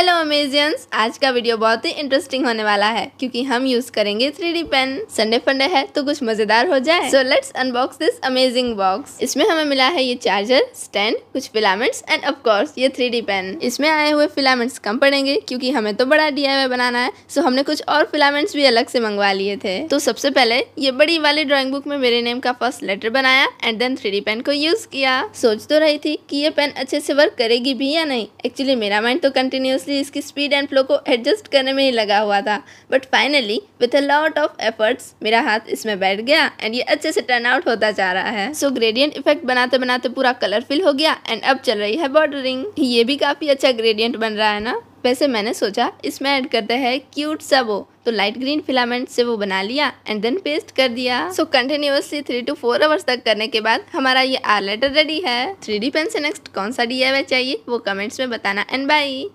hello अमेजियंस आज का video बहुत ही इंटरेस्टिंग होने वाला है क्योंकि हम यूज करेंगे थ्री डी पेन संडे फंडे है तो कुछ मजेदार हो जाए so let's unbox this amazing box इसमें हमें मिला है ये चार्जर स्टैंड कुछ फिलामेंट्स एंड ऑफ कोर्स ये थ्री डी पेन इसमें आए हुए फिलामेंट्स कम पड़ेंगे क्योंकि हमें तो बड़ा डी बनाना है सो हमने कुछ और फिलामेंट्स भी अलग से मंगवा लिए थे तो सबसे पहले ये बड़ी वाली ड्रॉइंग बुक में मेरे नेम का फर्स्ट लेटर बनाया and then three D pen को यूज किया सोच तो रही थी की ये पेन अच्छे से वर्क करेगी भी या नहीं एक्चुअली मेरा माइंड तो कंटिन्यूसली इसलिए इसकी स्पीड एंड फ्लो को एडजस्ट करने में ही लगा हुआ था but finally with a lot of efforts मेरा हाथ इसमें बैठ गया एंड ये अच्छे से टर्न आउट होता जा रहा है सो ग्रेडियंट इफेक्ट बनाते बनाते पूरा कलरफुल हो गया एंड अब चल रही है बॉर्डरिंग ये भी काफ़ी अच्छा ग्रेडियंट बन रहा है ना वैसे मैंने सोचा इसमें ऐड करते हैं क्यूट सा वो तो लाइट ग्रीन फिलामेंट से वो बना लिया एंड देन पेस्ट कर दिया so continuously three to four hours तक करने के बाद हमारा ये आर लेटर रेडी है थ्री डी पेन से नेक्स्ट कौन सा डी चाहिए वो कमेंट्स में बताना एंड बाई